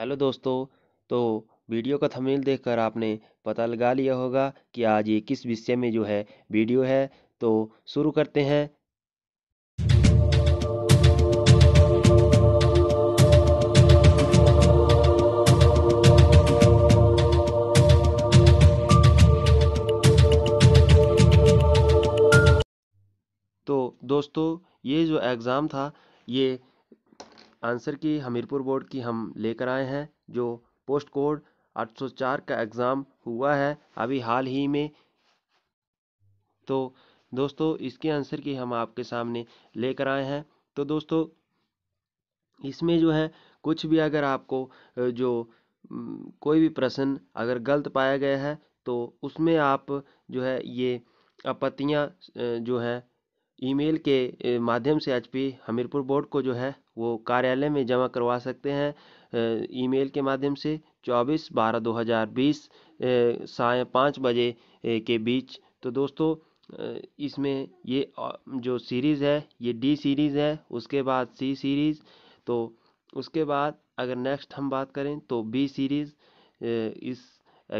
hello दोस्तों तो video का थंबनेल देखकर आपने पता लगा लिया होगा कि आज ये किस विषय में जो है वीडियो है तो शुरू करते हैं तो दोस्तों ये जो एग्ज़ाम था ये आंसर की हमीरपुर बोर्ड की हम लेकर आए हैं जो पोस्ट कोड 804 का एग्ज़ाम हुआ है अभी हाल ही में तो दोस्तों इसके आंसर की हम आपके सामने लेकर आए हैं तो दोस्तों इसमें जो है कुछ भी अगर आपको जो कोई भी प्रश्न अगर गलत पाया गया है तो उसमें आप जो है ये आपत्तियाँ जो है ईमेल के माध्यम से एच हमीरपुर बोर्ड को जो है वो कार्यालय में जमा करवा सकते हैं ईमेल के माध्यम से 24 बारह 2020 साय पाँच बजे के बीच तो दोस्तों इसमें ये जो सीरीज़ है ये डी सीरीज़ है उसके बाद सी सीरीज़ तो उसके बाद अगर नेक्स्ट हम बात करें तो बी सीरीज़ इस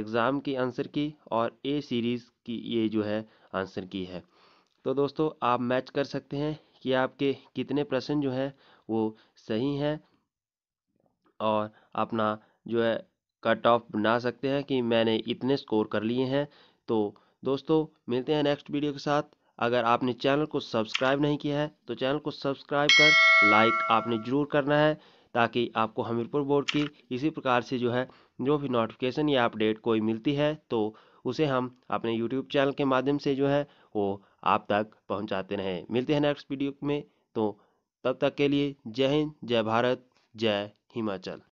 एग्ज़ाम की आंसर की और ए सीरीज़ की ये जो है आंसर की है तो दोस्तों आप मैच कर सकते हैं कि आपके कितने प्रश्न जो हैं वो सही हैं और अपना जो है कट ऑफ बना सकते हैं कि मैंने इतने स्कोर कर लिए हैं तो दोस्तों मिलते हैं नेक्स्ट वीडियो के साथ अगर आपने चैनल को सब्सक्राइब नहीं किया है तो चैनल को सब्सक्राइब कर लाइक आपने ज़रूर करना है ताकि आपको हमीरपुर बोर्ड की इसी प्रकार से जो है जो भी नोटिफिकेशन या अपडेट कोई मिलती है तो उसे हम अपने यूट्यूब चैनल के माध्यम से जो है वो आप तक पहुंचाते रहें मिलते हैं नेक्स्ट वीडियो में तो तब तक के लिए जय हिंद जय भारत जय हिमाचल